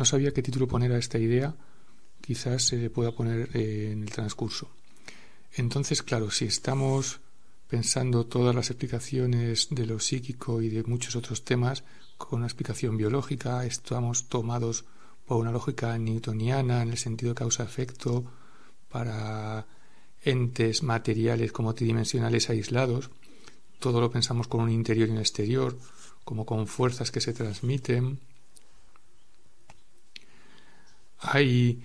No sabía qué título poner a esta idea, quizás se pueda poner eh, en el transcurso. Entonces, claro, si estamos pensando todas las explicaciones de lo psíquico y de muchos otros temas con una explicación biológica, estamos tomados por una lógica newtoniana en el sentido causa-efecto para entes materiales como tridimensionales aislados, todo lo pensamos con un interior y un exterior, como con fuerzas que se transmiten, hay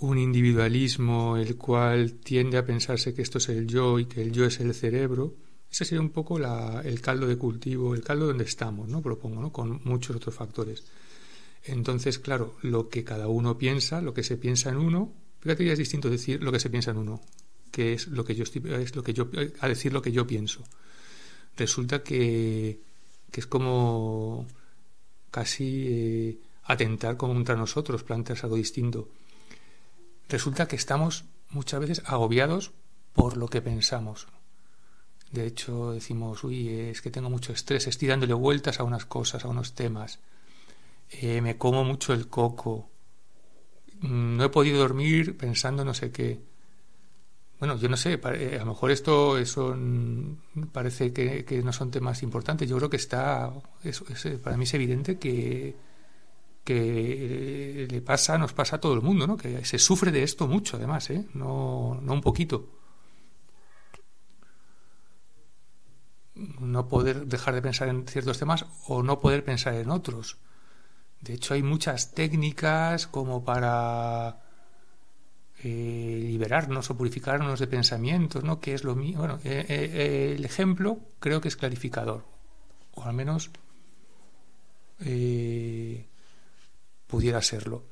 un individualismo el cual tiende a pensarse que esto es el yo y que el yo es el cerebro. Ese sería un poco la, el caldo de cultivo, el caldo donde estamos, ¿no? Propongo, ¿no? Con muchos otros factores. Entonces, claro, lo que cada uno piensa, lo que se piensa en uno, fíjate ya es distinto decir lo que se piensa en uno, que es lo que yo es lo que yo, a decir lo que yo pienso. Resulta que, que es como casi eh, atentar contra nosotros, plantas algo distinto. Resulta que estamos muchas veces agobiados por lo que pensamos. De hecho, decimos, uy, es que tengo mucho estrés, estoy dándole vueltas a unas cosas, a unos temas. Eh, me como mucho el coco. Mm, no he podido dormir pensando no sé qué. Bueno, yo no sé, eh, a lo mejor esto son, mm, parece que, no son temas importantes. Yo creo que está, para mí es evidente que, que eh, le pasa, nos pasa a todo el mundo, ¿no? Que se sufre de esto mucho, además, ¿eh? No, un poquito. No poder dejar de pensar en ciertos temas o no poder pensar en otros. De hecho, hay muchas técnicas como para eh, liberarnos o purificarnos de pensamientos, ¿no? Que es lo mío. Bueno, eh, el ejemplo creo que es clarificador, o al menos pudiera serlo.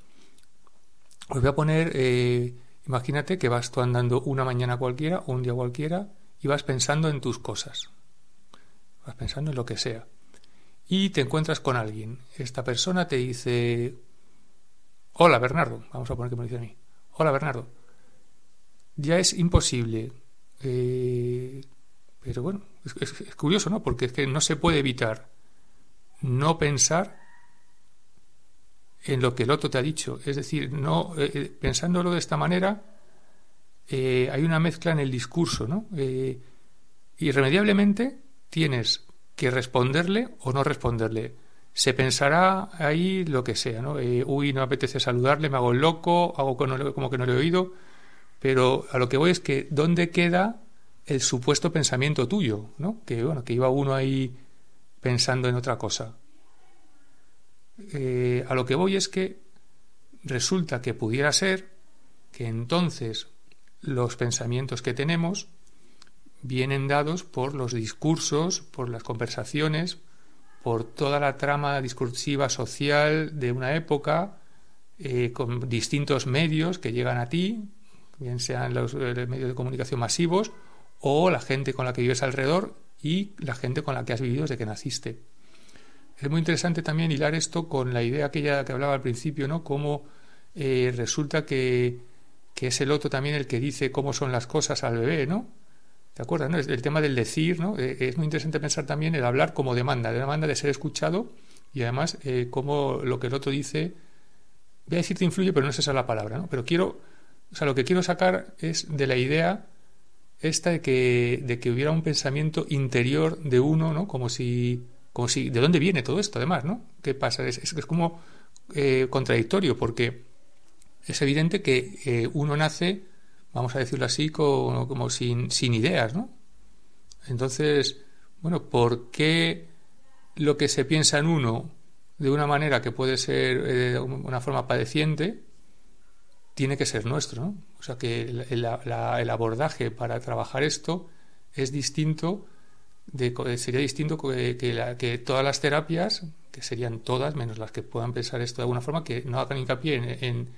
Os voy a poner, eh, imagínate que vas tú andando una mañana cualquiera o un día cualquiera y vas pensando en tus cosas, vas pensando en lo que sea, y te encuentras con alguien. Esta persona te dice, hola Bernardo, vamos a poner que me lo dice a mí, hola Bernardo, ya es imposible, eh, pero bueno, es, es curioso, ¿no? Porque es que no se puede evitar no pensar en lo que el otro te ha dicho. Es decir, no eh, eh, pensándolo de esta manera, eh, hay una mezcla en el discurso, ¿no? irremediablemente tienes que responderle o no responderle. Se pensará ahí lo que sea, ¿no? uy, no apetece saludarle, me hago loco, hago como que no le he oído. Pero a lo que voy es que, ¿dónde queda el supuesto pensamiento tuyo, ¿no? Que, bueno, que iba uno ahí pensando en otra cosa. Eh, a lo que voy es que resulta que pudiera ser que entonces los pensamientos que tenemos vienen dados por los discursos, por las conversaciones, por toda la trama discursiva social de una época, eh, con distintos medios que llegan a ti, bien sean los, eh, los, medios de comunicación masivos o la gente con la que vives alrededor y la gente con la que has vivido desde que naciste. Es muy interesante también hilar esto con la idea aquella que hablaba al principio, ¿no? Cómo eh, resulta que, que, es el otro también el que dice cómo son las cosas al bebé, ¿no? ¿Te acuerdas? No? El tema del decir, ¿no? Eh, es muy interesante pensar también el hablar como demanda, la demanda de ser escuchado y además eh, cómo lo que el otro dice, voy a decirte influye, pero no es esa la palabra, ¿no? Pero quiero, o sea, lo que quiero sacar es de la idea esta de que, de que hubiera un pensamiento interior de uno, ¿no? Como si ¿De dónde viene todo esto, además? ¿no? ¿Qué pasa? Es, como eh, contradictorio, porque es evidente que eh, uno nace, vamos a decirlo así, como, sin, sin ideas, ¿no? Entonces, bueno, ¿por qué lo que se piensa en uno de una manera que puede ser eh, una forma padeciente, tiene que ser nuestro. ¿no? O sea que el, el, abordaje para trabajar esto es distinto eh, sería distinto eh, que, todas las terapias, que serían todas, menos las que puedan pensar esto de alguna forma, que no hagan hincapié en,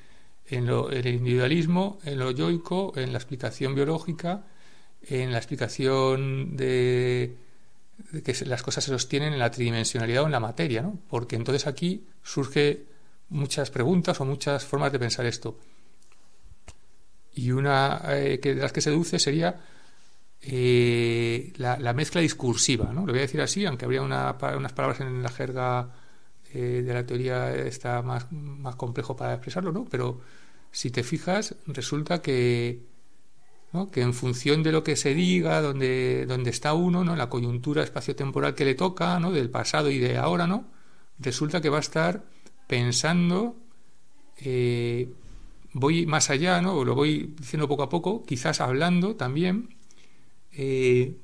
el individualismo, en lo yoico, en la explicación biológica, en la explicación de, que las cosas se sostienen en la tridimensionalidad o en la materia, porque entonces aquí surge muchas preguntas o muchas formas de pensar esto. Y una eh, que, de las que seduce sería eh, la, mezcla discursiva, ¿no? Lo voy a decir así, aunque habría unas palabras en la jerga eh, de la teoría está más, complejo para expresarlo, ¿no? Pero si te fijas, resulta que, que en función de lo que se diga, donde, donde está uno, ¿no? la coyuntura espaciotemporal que le toca, ¿no? del pasado y de ahora, ¿no? resulta que va a estar pensando, eh, voy más allá, ¿no? lo voy diciendo poco a poco, quizás hablando también, eh,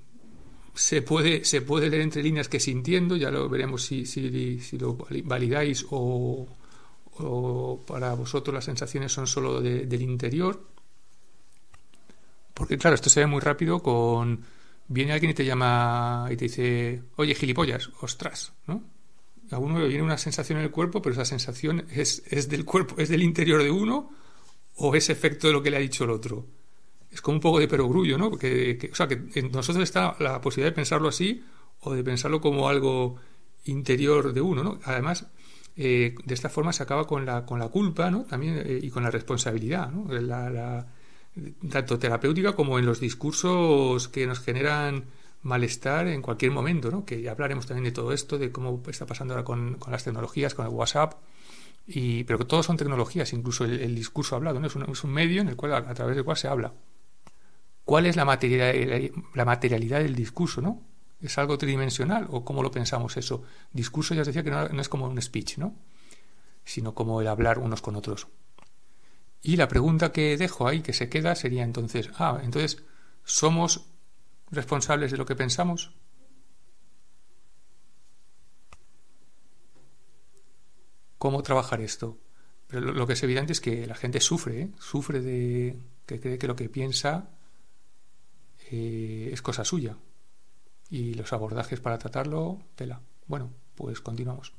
se puede, se puede leer entre líneas que sintiendo, ya lo veremos si, lo validáis o, para vosotros las sensaciones son solo del interior. Porque claro, esto se ve muy rápido con... Viene alguien y te llama y te dice, oye, gilipollas, ostras, ¿no? A uno le viene una sensación en el cuerpo, pero esa sensación es, es del cuerpo, es del interior de uno o es efecto de lo que le ha dicho el otro es como un poco de perogrullo, ¿no? Que, o sea, que en nosotros está la posibilidad de pensarlo así o de pensarlo como algo interior de uno, ¿no? Además, eh, de esta forma se acaba con la, con la culpa, ¿no? También eh, y con la responsabilidad, ¿no? tanto terapéutica como en los discursos que nos generan malestar en cualquier momento, ¿no? Que hablaremos también de todo esto, de cómo está pasando ahora con, las tecnologías, con el WhatsApp, y, pero que todos son tecnologías, incluso el, discurso hablado, ¿no? Es un, es un medio en el cual, a través del cual se habla. ¿Cuál es la materialidad, del discurso, no? ¿Es algo tridimensional o cómo lo pensamos eso? Discurso ya os decía que no, es como un speech, ¿no? Sino como el hablar unos con otros. Y la pregunta que dejo ahí, que se queda, sería entonces, ah, entonces, ¿somos responsables de lo que pensamos? ¿Cómo trabajar esto? lo, que es evidente es que la gente sufre, ¿eh? sufre de que que lo que piensa eh, es cosa suya. Y los abordajes para tratarlo, tela. Bueno, pues continuamos.